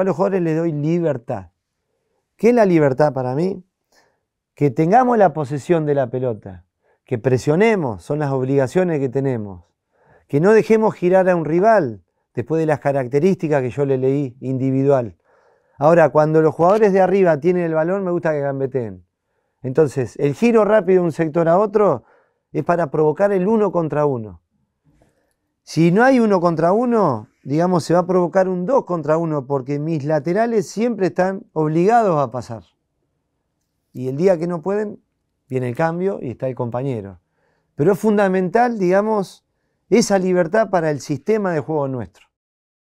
a los jóvenes les doy libertad. ¿Qué es la libertad para mí? Que tengamos la posesión de la pelota, que presionemos, son las obligaciones que tenemos, que no dejemos girar a un rival después de las características que yo le leí individual. Ahora, cuando los jugadores de arriba tienen el balón, me gusta que gambeten. Entonces, el giro rápido de un sector a otro es para provocar el uno contra uno. Si no hay uno contra uno, digamos, se va a provocar un 2 contra 1 porque mis laterales siempre están obligados a pasar. Y el día que no pueden, viene el cambio y está el compañero. Pero es fundamental, digamos, esa libertad para el sistema de juego nuestro.